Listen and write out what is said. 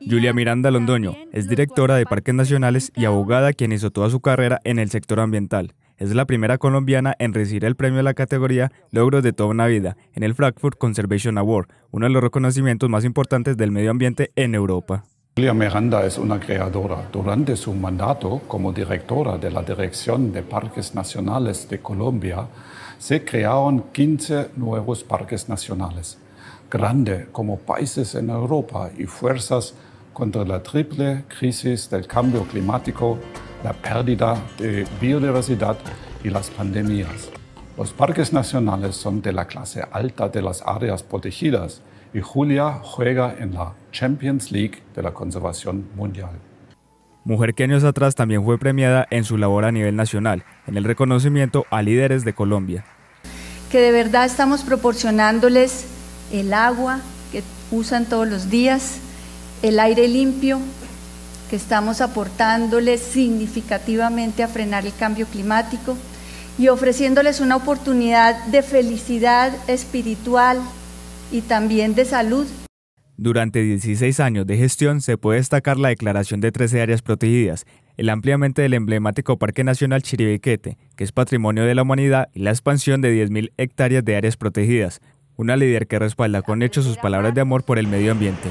Julia Miranda Londoño es directora de Parques Nacionales y abogada quien hizo toda su carrera en el sector ambiental. Es la primera colombiana en recibir el premio de la categoría Logros de toda una vida en el Frankfurt Conservation Award, uno de los reconocimientos más importantes del medio ambiente en Europa. Julia Miranda es una creadora. Durante su mandato como directora de la Dirección de Parques Nacionales de Colombia, se crearon 15 nuevos parques nacionales, grande como países en Europa y fuerzas contra la triple crisis del cambio climático, la pérdida de biodiversidad y las pandemias. Los parques nacionales son de la clase alta de las áreas protegidas y Julia juega en la Champions League de la Conservación Mundial. Mujer que años atrás también fue premiada en su labor a nivel nacional, en el reconocimiento a líderes de Colombia. Que de verdad estamos proporcionándoles el agua que usan todos los días, el aire limpio, que estamos aportándoles significativamente a frenar el cambio climático y ofreciéndoles una oportunidad de felicidad espiritual y también de salud. Durante 16 años de gestión se puede destacar la declaración de 13 áreas protegidas, el ampliamente del emblemático Parque Nacional Chiribiquete, que es patrimonio de la humanidad, y la expansión de 10.000 hectáreas de áreas protegidas, una líder que respalda con hechos sus palabras de amor por el medio ambiente.